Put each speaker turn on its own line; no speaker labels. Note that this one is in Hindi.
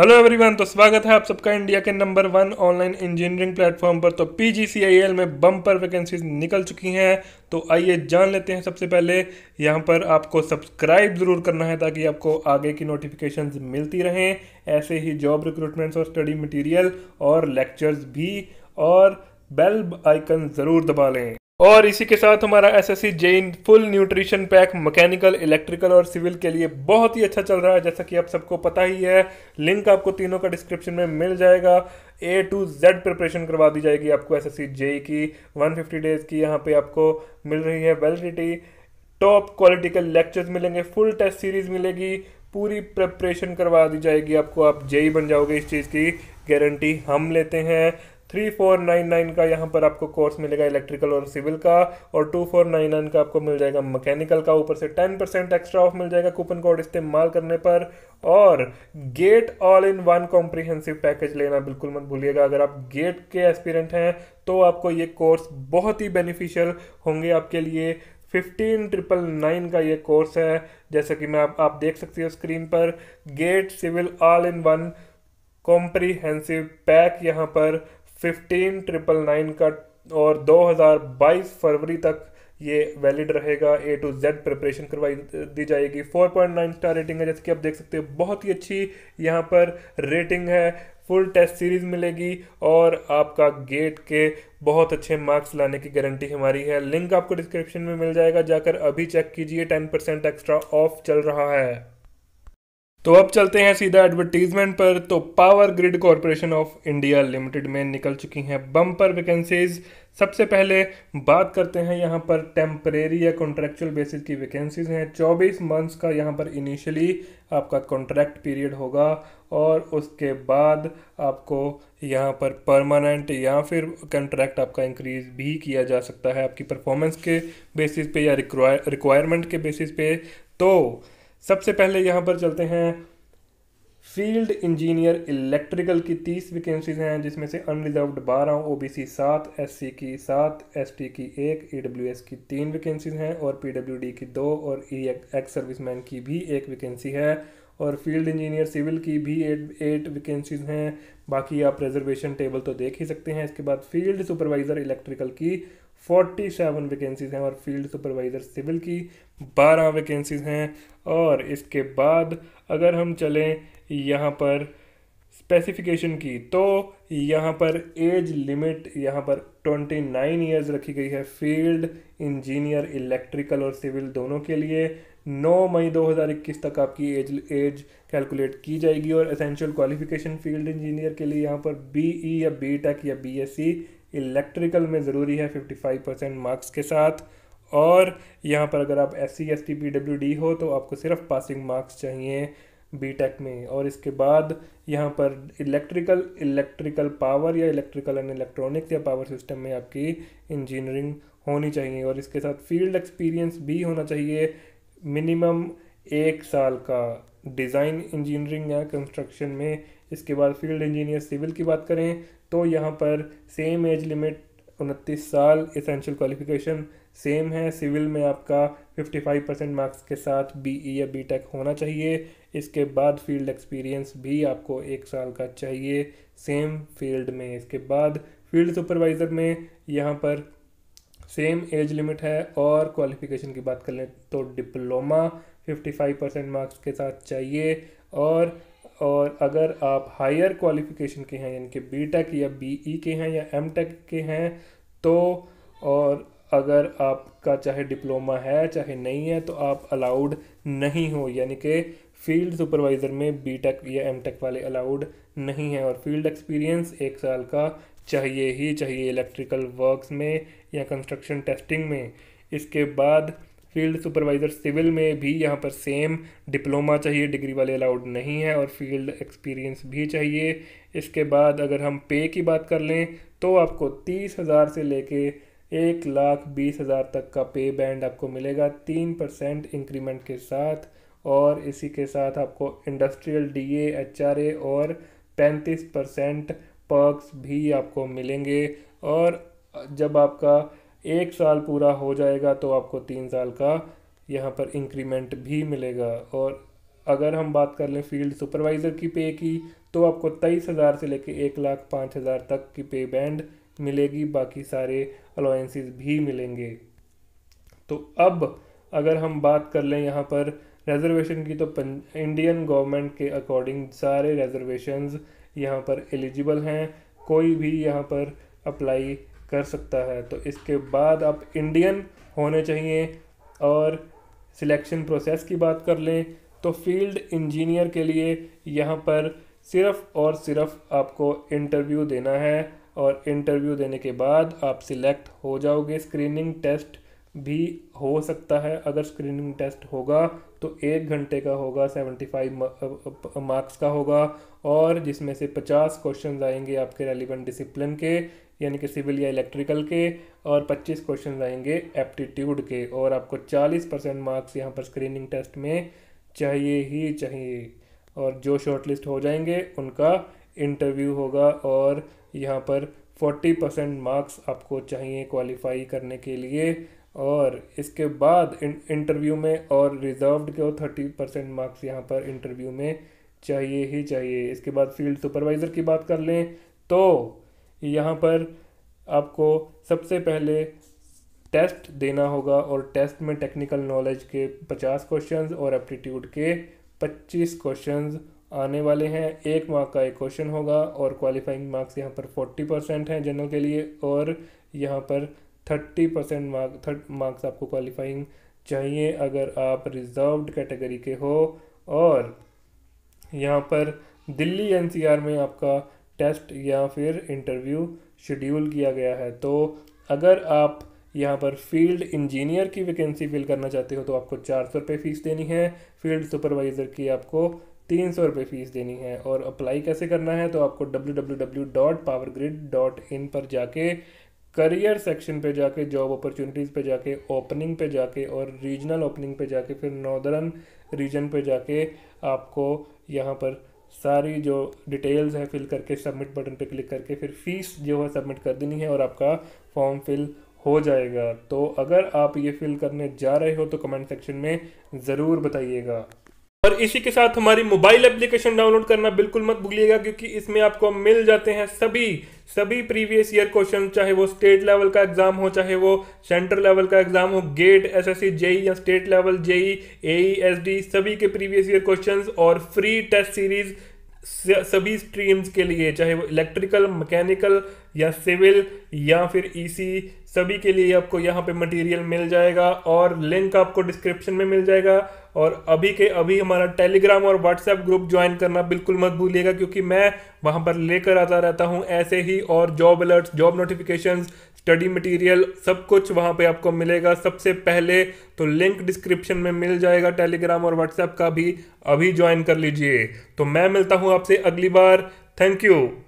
हेलो एवरीवन तो स्वागत है आप सबका इंडिया के number one online engineering platform पर तो पीजीसीआईएल में बम्पर वैकेंसीज निकल चुकी हैं तो आइए जान लेते हैं सबसे पहले यहाँ पर आपको सब्सक्राइब ज़रूर करना है ताकि आपको आगे की नोटिफिकेशंस मिलती रहें ऐसे ही जॉब रिक्रूटमेंट्स और स्टडी मटीरियल और लेक्चर्स भी और बेल आइकन ज़रूर दबा लें और इसी के साथ हमारा S S C full nutrition pack mechanical electrical और सिविल के लिए बहुत ही अच्छा चल रहा है जैसा कि आप सबको पता ही है लिंक आपको तीनों का डिस्क्रिप्शन में मिल जाएगा ए टू जेड प्रिपरेशन करवा दी जाएगी आपको एस एस सी जेई की 150 डेज़ की यहाँ पे आपको मिल रही है वेलिडिटी टॉप क्वालिटी के लेक्चर्स मिलेंगे फुल टेस्ट सीरीज़ मिलेगी पूरी प्रिपरेशन करवा दी जाएगी आपको आप जेई बन जाओगे इस चीज़ की गारंटी हम लेते हैं थ्री फोर नाइन नाइन का यहाँ पर आपको कोर्स मिलेगा इलेक्ट्रिकल और सिविल का और टू फोर नाइन नाइन का आपको मिल जाएगा मैकेनिकल का ऊपर से टेन परसेंट एक्स्ट्रा ऑफ मिल जाएगा कूपन कोड इस्तेमाल करने पर और GATE all in one comprehensive package लेना बिल्कुल मत भूलिएगा अगर आप गेट के एस्पिरेंट हैं तो आपको ये कोर्स बहुत ही बेनिफिशियल होंगे आपके लिए फिफ्टीन ट्रिपल नाइन का ये कोर्स है जैसे कि मैं आप, आप देख सकते हो स्क्रीन पर GATE civil all in one comprehensive pack यहाँ पर फिफ्टीन ट्रिपल नाइन का और 2022 फरवरी तक ये वैलिड रहेगा ए टू जेड प्रिपरेशन करवाई दी जाएगी 4.9 स्टार रेटिंग है जैसे कि आप देख सकते हो बहुत ही अच्छी यहाँ पर रेटिंग है फुल टेस्ट सीरीज मिलेगी और आपका गेट के बहुत अच्छे मार्क्स लाने की गारंटी हमारी है लिंक आपको डिस्क्रिप्शन में मिल जाएगा जाकर अभी चेक कीजिए 10% एक्स्ट्रा ऑफ चल रहा है तो अब चलते हैं सीधा एडवर्टीजमेंट पर तो power grid corporation of India limited में निकल चुकी हैं बम्पर वैकेंसीज सबसे पहले बात करते हैं यहाँ पर टेम्परेरी या कॉन्ट्रैक्चुअल बेसिस की वैकेंसीज हैं 24 मंथ्स का यहाँ पर इनिशियली आपका कॉन्ट्रैक्ट पीरियड होगा और उसके बाद आपको यहाँ पर परमानेंट या फिर कॉन्ट्रैक्ट आपका इंक्रीज भी किया जा सकता है आपकी परफॉर्मेंस के बेसिस पे या रिक्वायरमेंट के बेसिस पे तो सबसे पहले यहाँ पर चलते हैं फील्ड इंजीनियर इलेक्ट्रिकल की तीस वैकेंसीज हैं जिसमें से अनरिजर्व्ड बारह ओ बी सी सात एस सी की सात एस टी की एक ई डब्ल्यू एस की तीन वैकेंसीज हैं और पी डब्ल्यू डी की दो और ई एक्स सर्विसमैन की भी एक वैकेंसी है और फील्ड इंजीनियर सिविल की भी एट एट वैकेंसीज हैं बाकी आप रिजर्वेशन टेबल तो देख ही सकते हैं इसके बाद फील्ड सुपरवाइज़र इलेक्ट्रिकल की फोर्टी सेवन वैकेंसीज हैं और फील्ड सुपरवाइज़र सिविल की बारह वैकेंसीज हैं और इसके बाद अगर हम चलें यहाँ पर स्पेसिफिकेशन की तो यहाँ पर एज लिमिट यहाँ पर ट्वेंटी नाइन ईयर्स रखी गई है फील्ड इंजीनियर इलेक्ट्रिकल और सिविल दोनों के लिए 9 मई 2021 तक आपकी एज एज कैलकुलेट की जाएगी और एसेंशियल क्वालिफिकेशन फील्ड इंजीनियर के लिए यहाँ पर बी ई e या बी टेक या बी एस सी इलेक्ट्रिकल में ज़रूरी है 55 परसेंट मार्क्स के साथ और यहाँ पर अगर आप S C S T P W D हो तो आपको सिर्फ पासिंग मार्क्स चाहिए बी टेक में और इसके बाद यहाँ पर इलेक्ट्रिकल इलेक्ट्रिकल पावर या इलेक्ट्रिकल एंड इलेक्ट्रॉनिक्स या पावर सिस्टम में आपकी इंजीनियरिंग होनी चाहिए और इसके साथ फील्ड एक्सपीरियंस भी होना चाहिए मिनिमम एक साल का डिज़ाइन इंजीनियरिंग या कंस्ट्रक्शन में इसके बाद फील्ड इंजीनियर सिविल की बात करें तो यहाँ पर सेम एज लिमिट उनतीस साल इसेंशियल क्वालिफिकेशन सेम है सिविल में आपका 55 परसेंट मार्क्स के साथ बी ई e या बी टेक होना चाहिए इसके बाद फील्ड एक्सपीरियंस भी आपको एक साल का चाहिए सेम फील्ड में इसके बाद फील्ड सुपरवाइज़र में यहाँ पर सेम एज लिमिट है और क्वालिफिकेशन की बात कर लें तो डिप्लोमा 55 परसेंट मार्क्स के साथ चाहिए और और अगर आप हायर क्वालिफिकेशन के हैं यानी कि बी टेक या बी ई e के हैं या एम टेक के हैं तो और अगर आपका चाहे डिप्लोमा है चाहे नहीं है तो आप अलाउड नहीं हो यानी कि फील्ड सुपरवाइज़र में बी टेक या एम टेक वाले अलाउड नहीं है और फील्ड एक्सपीरियंस एक साल का चाहिए ही चाहिए इलेक्ट्रिकल वर्क्स में या कंस्ट्रक्शन टेस्टिंग में इसके बाद फील्ड सुपरवाइज़र सिविल में भी यहाँ पर सेम डिप्लोमा चाहिए डिग्री वाले अलाउड नहीं है और फील्ड एक्सपीरियंस भी चाहिए इसके बाद अगर हम पे की बात कर लें तो आपको तीस हज़ार से लेके एक लाख बीस हज़ार तक का पे बैंड आपको मिलेगा तीन परसेंट इंक्रीमेंट के साथ और इसी के साथ आपको industrial D H R A और पैंतीस परसेंट पर्क्स भी आपको मिलेंगे और जब आपका एक साल पूरा हो जाएगा तो आपको तीन साल का यहाँ पर इंक्रीमेंट भी मिलेगा और अगर हम बात कर लें फील्ड सुपरवाइज़र की पे की तो आपको तेईस हज़ार से लेकर एक लाख पाँच हज़ार तक की पे बैंड मिलेगी बाकी सारे अलाउंसेस भी मिलेंगे तो अब अगर हम बात कर लें यहाँ पर रिजर्वेशन की तो इंडियन गवर्नमेंट के अकॉर्डिंग सारे रिजर्वेशंस यहाँ पर एलिजिबल हैं कोई भी यहाँ पर अप्लाई कर सकता है तो इसके बाद आप इंडियन होने चाहिए और सिलेक्शन प्रोसेस की बात कर लें तो फील्ड इंजीनियर के लिए यहाँ पर सिर्फ और सिर्फ आपको इंटरव्यू देना है और इंटरव्यू देने के बाद आप सिलेक्ट हो जाओगे स्क्रीनिंग टेस्ट भी हो सकता है अगर स्क्रीनिंग टेस्ट होगा तो एक घंटे का होगा सेवेंटी फाइव मार्क्स का होगा और जिसमें से पचास क्वेश्चन आएंगे आपके रेलिवेंट डिसिप्लिन के यानी कि सिविल या इलेक्ट्रिकल के और 25 क्वेश्चन आएंगे एप्टीट्यूड के और आपको 40 परसेंट मार्क्स यहाँ पर स्क्रीनिंग टेस्ट में चाहिए ही चाहिए और जो शॉर्टलिस्ट हो जाएंगे उनका इंटरव्यू होगा और यहाँ पर 40 परसेंट मार्क्स आपको चाहिए क्वालिफाई करने के लिए और इसके बाद इंटरव्यू में और रिजर्व्ड के थर्टी परसेंट मार्क्स यहाँ पर इंटरव्यू में चाहिए ही चाहिए इसके बाद फील्ड सुपरवाइज़र की बात कर लें तो यहाँ पर आपको सबसे पहले टेस्ट देना होगा और टेस्ट में टेक्निकल नॉलेज के पचास क्वेश्चन और एप्टीट्यूड के पच्चीस क्वेश्चन आने वाले हैं एक मार्क का एक क्वेश्चन होगा और क्वालिफाइंग मार्क्स यहाँ पर फोर्टी परसेंट हैं जनरल के लिए और यहाँ पर thirty percent mark thirty marks आपको क्वालिफाइंग चाहिए अगर आप रिजर्व कैटेगरी के हो और यहाँ पर दिल्ली एन में आपका टेस्ट या फिर इंटरव्यू शेड्यूल किया गया है तो अगर आप यहाँ पर फील्ड इंजीनियर की वैकेंसी फिल करना चाहते हो तो आपको चार सौ रुपये फ़ीस देनी है फील्ड सुपरवाइज़र की आपको तीन सौ रुपये फ़ीस देनी है और अप्लाई कैसे करना है तो आपको W W W dot power grid dot in पर जाके करियर सेक्शन पे जाके जॉब अपॉर्चुनिटीज़ पे जाके ओपनिंग पे जाके और रीजनल ओपनिंग पे जाके फिर नॉर्दर्न रीजन पे जाके आपको यहाँ पर सारी जो डिटेल्स है फिल करके सबमिट बटन पे क्लिक करके फिर फीस जो है सबमिट कर देनी है और आपका फॉर्म फिल हो जाएगा तो अगर आप ये फिल करने जा रहे हो तो कमेंट सेक्शन में ज़रूर बताइएगा और इसी के साथ हमारी मोबाइल एप्लीकेशन डाउनलोड करना बिल्कुल मत भूलिएगा क्योंकि इसमें आपको मिल जाते हैं सभी सभी प्रीवियस ईयर क्वेश्चन चाहे वो स्टेट लेवल का एग्जाम हो चाहे वो सेंट्रल लेवल का एग्जाम हो गेट एसएससी जेई या स्टेट लेवल जेई डी सभी के प्रीवियस ईयर क्वेश्चंस और फ्री टेस्ट सीरीज सभी स्ट्रीम्स के लिए चाहे वो इलेक्ट्रिकल मैकेनिकल या सिविल या फिर ईसी e सभी के लिए आपको यहाँ पे मटेरियल मिल जाएगा और लिंक आपको डिस्क्रिप्शन में मिल जाएगा और अभी के अभी हमारा टेलीग्राम और व्हाट्सएप ग्रुप ज्वाइन करना बिल्कुल मत भूलिएगा क्योंकि मैं वहाँ पर लेकर आता रहता हूँ ऐसे ही और job alerts job notification study material सब कुछ वहाँ पे आपको मिलेगा सबसे पहले तो लिंक डिस्क्रिप्शन में मिल जाएगा टेलीग्राम और व्हाट्सएप का भी अभी ज्वाइन कर लीजिए तो मैं मिलता हूँ आपसे अगली बार थैंक यू